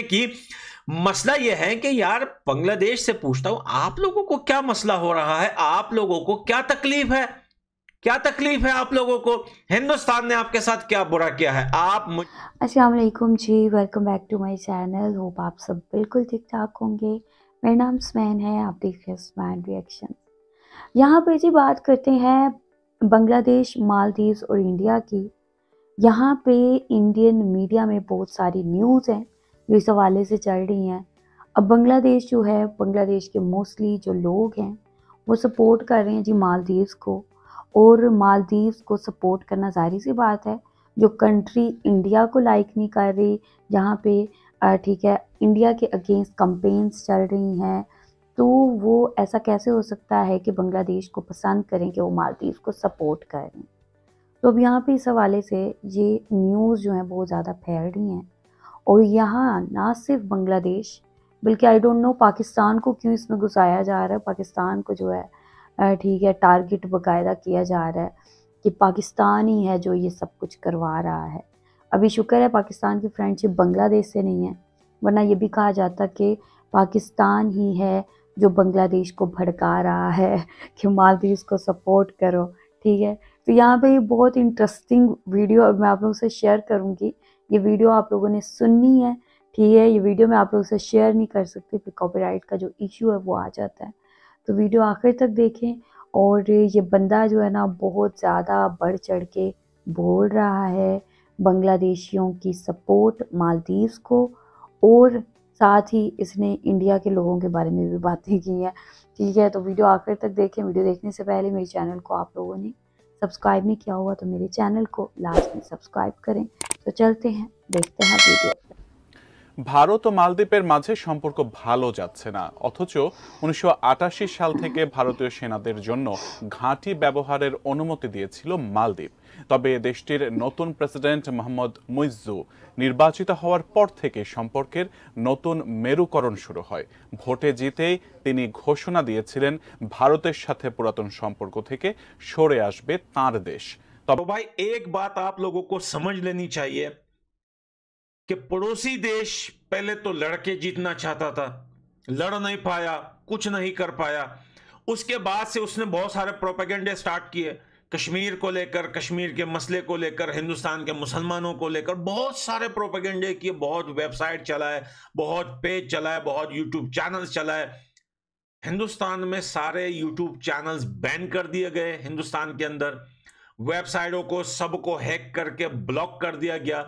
कि मसला यह है कि यार बांग्लादेश से पूछता हूं आप लोगों को क्या मसला हो रहा है आप लोगों को क्या तकलीफ है क्या तकलीफ है आप लोगों को हिंदुस्तान ने आपके साथ क्या बुरा किया है आप मुझ... जी welcome back to my channel hope आप सब बिल्कुल ठीक ठाक होंगे मेरा नाम स्मैन है आप देख रहे हैं स्मैन रिएक्शन यहाँ पे जी बात करते हैं बांग्लादेश मालदीव और इंडिया की यहाँ पे इंडियन मीडिया में बहुत सारी न्यूज़ हैं जो इस हवाले से चल रही हैं अब बांग्लादेश जो है बांग्लादेश के मोस्टली जो लोग हैं वो सपोर्ट कर रहे हैं जी मालदीव्स को और मालदीव्स को सपोर्ट करना जाहिर सी बात है जो कंट्री इंडिया को लाइक नहीं कर रही जहाँ पे ठीक है इंडिया के अगेंस्ट कंपेन्स चल रही हैं तो वो ऐसा कैसे हो सकता है कि बांग्लादेश को पसंद करें कि वो मालदीव को सपोर्ट करें तो अब यहाँ पे इस हवाले से ये न्यूज़ जो हैं बहुत ज़्यादा फैल रही हैं और यहाँ ना सिर्फ बांग्लादेश बल्कि आई डोंट नो पाकिस्तान को क्यों इसमें घुसाया जा रहा है पाकिस्तान को जो है ठीक है टारगेट बाकायदा किया जा रहा है कि पाकिस्तान ही है जो ये सब कुछ करवा रहा है अभी शुक्र है पाकिस्तान की फ्रेंडशिप बांग्लादेश से नहीं है वरना ये भी कहा जाता कि पाकिस्तान ही है जो बांग्लादेश को भड़का रहा है कि मालदीव को सपोर्ट करो ठीक है तो यहाँ पे ये बहुत इंटरेस्टिंग वीडियो मैं आप लोगों से शेयर करूँगी ये वीडियो आप लोगों ने सुननी है ठीक है ये वीडियो मैं आप लोगों से शेयर नहीं कर सकती फिर कॉपीराइट का जो इशू है वो आ जाता है तो वीडियो आखिर तक देखें और ये बंदा जो है ना बहुत ज़्यादा बढ़ चढ़ के बोल रहा है बांग्लादेशियों की सपोर्ट मालदीव्स को और साथ ही इसने इंडिया के लोगों के बारे में भी बातें की हैं ठीक है तो वीडियो आखिर तक देखें वीडियो देखने से पहले मेरे चैनल को आप लोगों ने सब्सक्राइब नहीं किया होगा तो मेरे चैनल को लास्ट में सब्सक्राइब करें तो चलते हैं देखते हैं वीडियो ভারত ও মালদ্বীপের মাঝে সম্পর্ক ভালো যাচ্ছে না অথচ উনিশশো সাল থেকে ভারতীয় সেনাদের জন্য ঘাঁটি ব্যবহারের অনুমতি দিয়েছিল মালদ্বীপ তবে দেশটির নতুন প্রেসিডেন্ট মোহাম্মদ মুইজু নির্বাচিত হওয়ার পর থেকে সম্পর্কের নতুন মেরুকরণ শুরু হয় ভোটে জিতেই তিনি ঘোষণা দিয়েছিলেন ভারতের সাথে পুরাতন সম্পর্ক থেকে সরে আসবে তার দেশ तो भाई एक बात आप लोगों को समझ लेनी चाहिए कि पड़ोसी देश पहले तो लड़के जीतना चाहता था लड़ नहीं पाया कुछ नहीं कर पाया उसके बाद से उसने बहुत सारे प्रोपेगेंडे स्टार्ट किए कश्मीर को लेकर कश्मीर के मसले को लेकर हिंदुस्तान के मुसलमानों को लेकर बहुत सारे प्रोपेगेंडे किए बहुत वेबसाइट चलाए बहुत पेज चलाए बहुत यूट्यूब चैनल चलाए हिंदुस्तान में सारे यूट्यूब चैनल्स बैन कर दिए गए हिंदुस्तान के अंदर वेबसाइटों को सबको हैक करके ब्लॉक कर दिया गया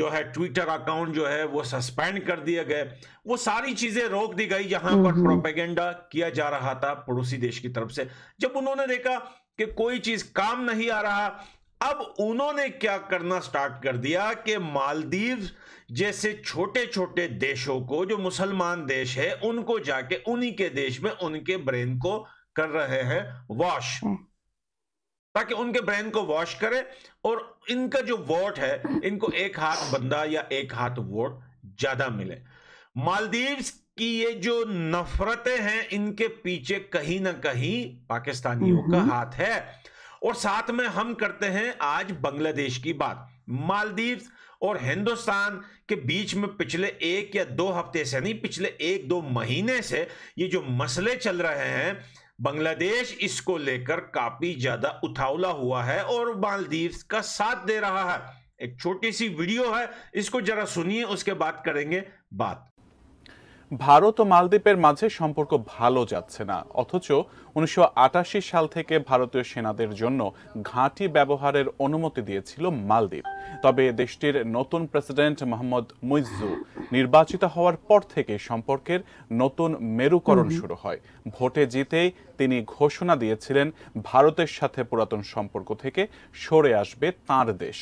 जो है ट्विटर अकाउंट जो है वो सस्पेंड कर दिए गए वो सारी चीजें रोक दी गई जहां पर प्रोपेगेंडा किया जा रहा था पड़ोसी देश की तरफ से जब उन्होंने देखा कि कोई चीज काम नहीं आ रहा अब उन्होंने क्या करना स्टार्ट कर दिया कि मालदीव जैसे छोटे छोटे देशों को जो मुसलमान देश है उनको जाके उन्हीं के देश में उनके ब्रेन को कर रहे हैं वॉश हम्म। ताकि उनके ब्रेन को वॉश करे और इनका जो वोट है इनको एक हाथ बंदा या एक हाथ वोट ज्यादा मिले मालदीव्स की ये जो नफरतें हैं इनके पीछे कहीं ना कहीं पाकिस्तानियों का हाथ है और साथ में हम करते हैं आज बांग्लादेश की बात मालदीव और हिंदुस्तान के बीच में पिछले एक या दो हफ्ते से नहीं पिछले एक दो महीने से ये जो मसले चल रहे हैं बांग्लादेश इसको लेकर काफी ज्यादा उथावला हुआ है और मालदीव का साथ दे रहा है एक छोटी सी वीडियो है इसको जरा सुनिए उसके बाद करेंगे बात ভারত ও মালদ্বীপের মাঝে সম্পর্ক ভালো যাচ্ছে না অথচ উনিশশো সাল থেকে ভারতীয় সেনাদের জন্য ঘাঁটি ব্যবহারের অনুমতি দিয়েছিল মালদ্বীপ তবে দেশটির নতুন প্রেসিডেন্ট মোহাম্মদ মুইজু নির্বাচিত হওয়ার পর থেকে সম্পর্কের নতুন মেরুকরণ শুরু হয় ভোটে জিতেই তিনি ঘোষণা দিয়েছিলেন ভারতের সাথে পুরাতন সম্পর্ক থেকে সরে আসবে তার দেশ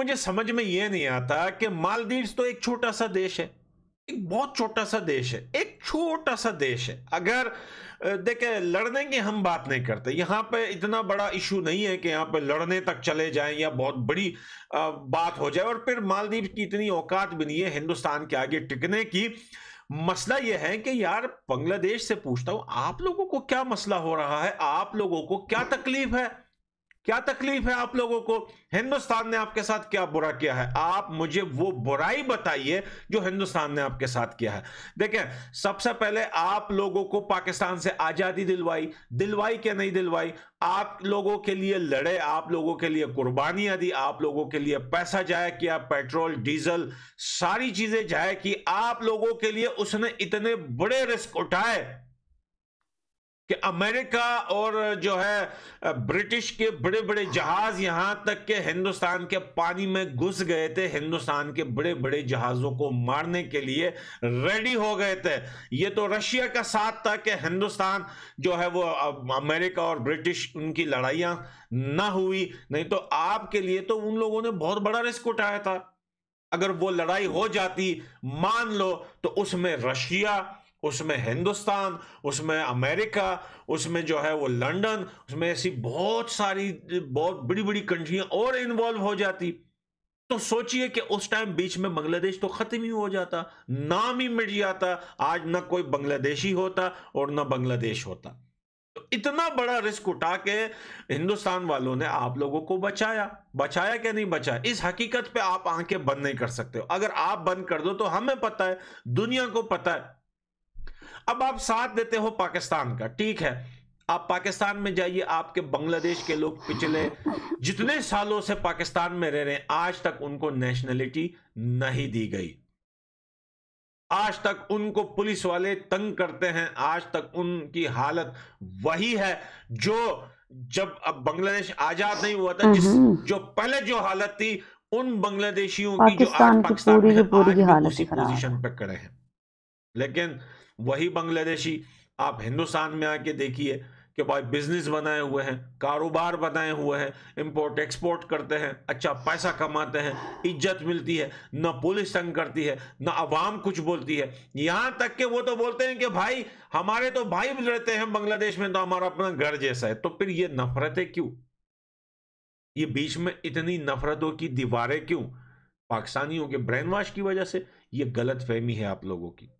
मुझे समझ মে ये আতা মালদ্বীপ তো এক तो সা দেশ হ্যাঁ एक बहुत छोटा सा देश है एक छोटा सा देश है अगर देखे लड़ने की हम बात नहीं करते यहाँ पे इतना बड़ा इशू नहीं है कि यहाँ पे लड़ने तक चले जाएं या बहुत बड़ी बात हो जाए और फिर मालदीव की इतनी औकात भी नहीं है हिंदुस्तान के आगे टिकने की मसला यह है कि यार बांग्लादेश से पूछता हूं आप लोगों को क्या मसला हो रहा है आप लोगों को क्या तकलीफ है क्या तकलीफ है आप लोगों को हिंदुस्तान ने आपके साथ क्या बुरा किया है आप मुझे वो बुराई बताइए जो हिंदुस्तान ने आपके साथ किया है देखें सबसे पहले आप लोगों को पाकिस्तान से आजादी दिलवाई दिलवाई क्या नहीं दिलवाई आप लोगों के लिए लड़े आप लोगों के लिए कुर्बानियां दी आप लोगों के लिए पैसा जाया किया पेट्रोल डीजल सारी चीजें जाया कि आप लोगों के लिए उसने इतने बड़े रिस्क उठाए कि अमेरिका और जो है ब्रिटिश के बड़े बड़े जहाज यहां तक के हिंदुस्तान के पानी में घुस गए थे हिंदुस्तान के बड़े बड़े जहाजों को मारने के लिए रेडी हो गए थे ये तो रशिया का साथ था कि हिंदुस्तान जो है वो अमेरिका और ब्रिटिश उनकी लड़ाइयां ना हुई नहीं तो आपके लिए तो उन लोगों ने बहुत बड़ा रिस्क उठाया था अगर वो लड़ाई हो जाती मान लो तो उसमें रशिया उसमें हिंदुस्तान उसमें अमेरिका उसमें जो है वो लंदन उसमें ऐसी बहुत सारी बहुत बड़ी बड़ी कंट्रियां और इन्वॉल्व हो जाती तो सोचिए कि उस टाइम बीच में बांग्लादेश तो खत्म ही हो जाता नाम ही मिट जाता आज ना कोई बांग्लादेशी होता और ना बांग्लादेश होता तो इतना बड़ा रिस्क उठा के हिंदुस्तान वालों ने आप लोगों को बचाया बचाया क्या नहीं बचाया इस हकीकत पे आप आंखें बंद नहीं कर सकते हो अगर आप बंद कर दो तो हमें पता है दुनिया को पता है अब आप साथ देते हो पाकिस्तान का ठीक है आप पाकिस्तान में जाइए आपके बांग्लादेश के लोग पिछले जितने सालों से पाकिस्तान में रह रहे हैं आज तक उनको नेशनलिटी नहीं दी गई आज तक उनको पुलिस वाले तंग करते हैं आज तक उनकी हालत वही है जो जब अब बांग्लादेश आजाद नहीं हुआ था जिस हम्म, हम्म। जो पहले जो हालत थी उन बांग्लादेशियों की जो आज पाकिस्तान की पूरी उसी पर खड़े हैं लेकिन वही बांग्लादेशी आप हिंदुस्तान में आके देखिए कि भाई बिजनेस बनाए हुए हैं कारोबार बनाए हुए हैं इंपोर्ट एक्सपोर्ट करते हैं अच्छा पैसा कमाते हैं इज्जत मिलती है न पुलिस तंग करती है न आवाम कुछ बोलती है यहाँ तक के वो तो बोलते हैं कि भाई हमारे तो भाई रहते हैं बांग्लादेश में तो हमारा अपना घर जैसा है तो फिर ये नफरतें क्यों ये बीच में इतनी नफरतों की दीवारें क्यों पाकिस्तानियों के ब्रेन वाश की वजह से ये गलत फहमी है आप लोगों की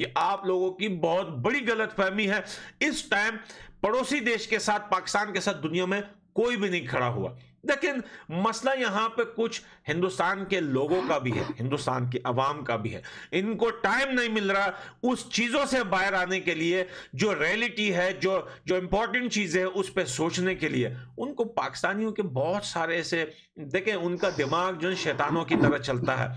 ये आप लोगों की बहुत बड़ी गलतफहमी है इस टाइम पड़ोसी देश के साथ पाकिस्तान के साथ दुनिया में कोई भी नहीं खड़ा हुआ लेकिन मसला यहां पे कुछ हिंदुस्तान के लोगों का भी है हिंदुस्तान की आवाम का भी है इनको टाइम नहीं मिल रहा उस चीजों से बाहर आने के लिए जो रियलिटी है जो जो इंपॉर्टेंट चीज है उस पर सोचने के लिए उनको पाकिस्तानियों के बहुत सारे ऐसे देखें उनका दिमाग जो शैतानों की तरह चलता है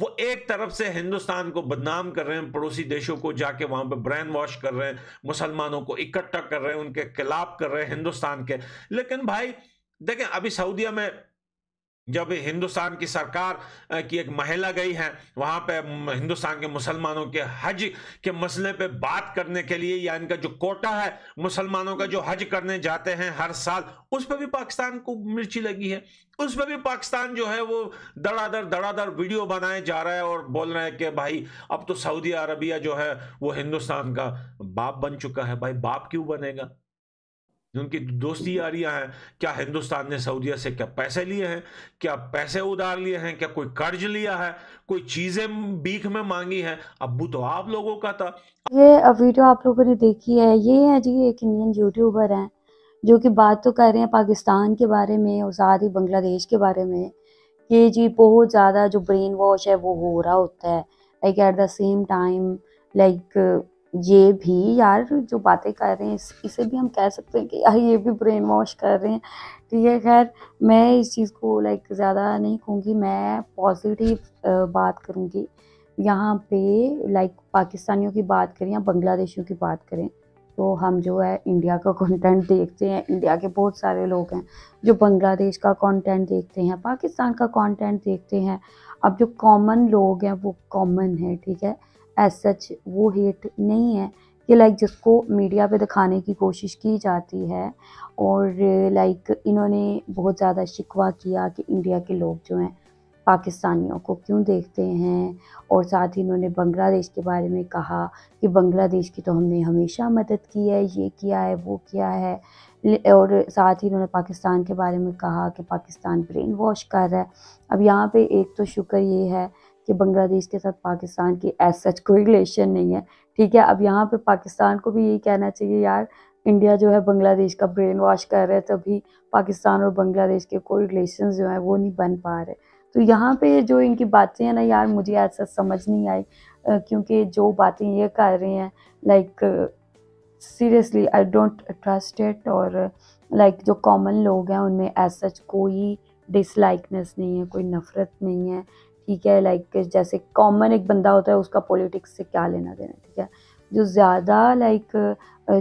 वो एक तरफ से हिंदुस्तान को बदनाम कर रहे हैं पड़ोसी देशों को जाके वहां पर ब्रेन वॉश कर रहे हैं मुसलमानों को इकट्ठा कर रहे हैं उनके खिलाफ कर रहे हैं हिंदुस्तान के लेकिन भाई देखें अभी सऊदीया में जब हिंदुस्तान की सरकार की एक महिला गई है वहां पे हिंदुस्तान के मुसलमानों के हज के मसले पे बात करने के लिए या इनका जो कोटा है मुसलमानों का जो हज करने जाते हैं हर साल उस पर भी पाकिस्तान को मिर्ची लगी है उस पर भी पाकिस्तान जो है वो दड़ादर दड़ादर वीडियो बनाए जा रहा है और बोल रहे हैं कि भाई अब तो सऊदी अरबिया जो है वो हिंदुस्तान का बाप बन चुका है भाई बाप क्यों बनेगा उनकी दोस्ती आ रही है क्या हिंदुस्तान ने सऊदीया से क्या पैसे लिए हैं क्या पैसे उधार लिए हैं क्या कोई कर्ज लिया है कोई चीजें बीख में मांगी है अबू तो आप लोगों का था ये वीडियो आप लोगों ने देखी है ये है जी एक इंडियन यूट्यूबर हैं जो कि बात तो कर रहे हैं पाकिस्तान के बारे में और साथ ही बांग्लादेश के बारे में ये जी बहुत ज़्यादा जो ब्रेन वॉश है वो हो रहा होता है like at the same time like ये भी यार जो बातें कर रहे हैं इस, इसे भी हम कह सकते हैं कि यार ये भी ब्रेन वॉश कर रहे हैं ठीक है खैर मैं इस चीज़ को लाइक ज़्यादा नहीं कहूँगी मैं पॉजिटिव बात करूँगी यहाँ पे लाइक पाकिस्तानियों की बात करें या बांग्लादेशियों की बात करें तो हम जो है इंडिया का कंटेंट देखते हैं इंडिया के बहुत सारे लोग हैं जो बांग्लादेश का कंटेंट देखते हैं पाकिस्तान का कंटेंट देखते हैं अब जो कॉमन लोग हैं वो कॉमन है ठीक है एज सच वो हेट नहीं है कि लाइक जिसको मीडिया पे दिखाने की कोशिश की जाती है और लाइक इन्होंने बहुत ज़्यादा शिकवा किया कि इंडिया के लोग जो हैं पाकिस्तानियों को क्यों देखते हैं और साथ ही इन्होंने बांग्लादेश के बारे में कहा कि बांग्लादेश की तो हमने हमेशा मदद की है ये किया है वो किया है और साथ ही इन्होंने पाकिस्तान के बारे में कहा कि पाकिस्तान ब्रेन वॉश कर रहा है अब यहाँ पे एक तो शुक्र ये है कि बांग्लादेश के साथ पाकिस्तान की एज सच कोई रिलेशन नहीं है ठीक है अब यहाँ पे पाकिस्तान को भी यही कहना चाहिए यार इंडिया जो है बांग्लादेश का ब्रेन वॉश कर रहा है तभी पाकिस्तान और बांग्लादेश के कोई रिलेशन जो है वो नहीं बन पा रहे तो यहाँ पे जो इनकी बातें हैं ना यार मुझे आज सच समझ नहीं आई क्योंकि जो बातें ये कर रहे हैं like seriously I don't trust it और लाइक like, जो कॉमन लोग हैं उनमें एज सच कोई डिसलाइकनेस नहीं है कोई नफ़रत नहीं है ठीक है लाइक जैसे कॉमन एक बंदा होता है उसका पॉलिटिक्स से क्या लेना देना ठीक है जो ज़्यादा लाइक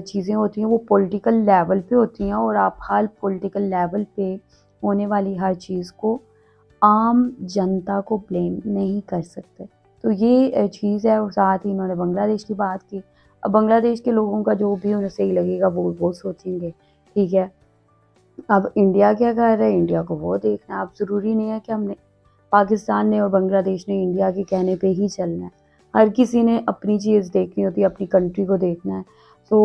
चीज़ें होती हैं वो पॉलिटिकल लेवल पे होती हैं और आप हर पॉलिटिकल लेवल पे होने वाली हर चीज़ को आम जनता को ब्लेम नहीं कर सकते तो ये चीज़ है और साथ ही इन्होंने बांग्लादेश की बात की अब बांग्लादेश के लोगों का जो भी उन्हें सही लगेगा वो वो सोचेंगे ठीक है अब इंडिया क्या कर रहा है इंडिया को वो देखना अब ज़रूरी नहीं है कि हमने पाकिस्तान ने और बांग्लादेश ने इंडिया के कहने पे ही चलना है हर किसी ने अपनी चीज़ देखनी होती है अपनी कंट्री को देखना है तो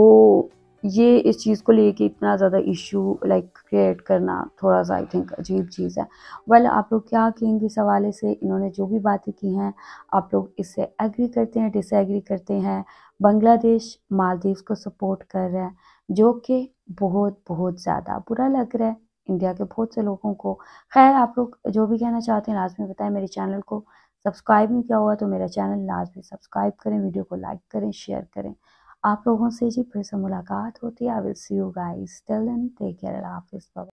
ये इस चीज़ को लेके इतना ज़्यादा इशू लाइक क्रिएट करना थोड़ा सा आई थिंक अजीब चीज़ है वेल well, आप लोग क्या कहेंगे इस हवाले से इन्होंने जो भी बातें की हैं आप लोग इससे एग्री करते हैं डिसएग्री करते हैं बांग्लादेश मालदीव को सपोर्ट कर रहा है जो कि बहुत बहुत ज़्यादा बुरा लग रहा है इंडिया के बहुत से लोगों को खैर आप लोग जो भी कहना चाहते हैं लाजमी बताएं मेरे चैनल को सब्सक्राइब नहीं किया हुआ तो मेरा चैनल लाजमी सब्सक्राइब करें वीडियो को लाइक करें शेयर करें आप लोगों से जी फिर से मुलाकात होती है I will see you guys till then take care हाफिज़